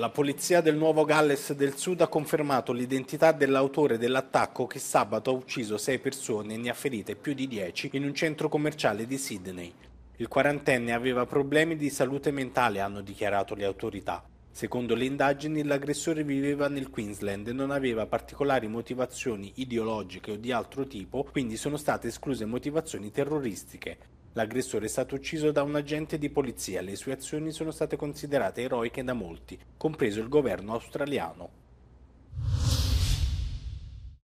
La polizia del Nuovo Galles del Sud ha confermato l'identità dell'autore dell'attacco che sabato ha ucciso sei persone e ne ha ferite più di dieci in un centro commerciale di Sydney. Il quarantenne aveva problemi di salute mentale, hanno dichiarato le autorità. Secondo le indagini, l'aggressore viveva nel Queensland e non aveva particolari motivazioni ideologiche o di altro tipo, quindi sono state escluse motivazioni terroristiche. L'aggressore è stato ucciso da un agente di polizia. Le sue azioni sono state considerate eroiche da molti, compreso il governo australiano.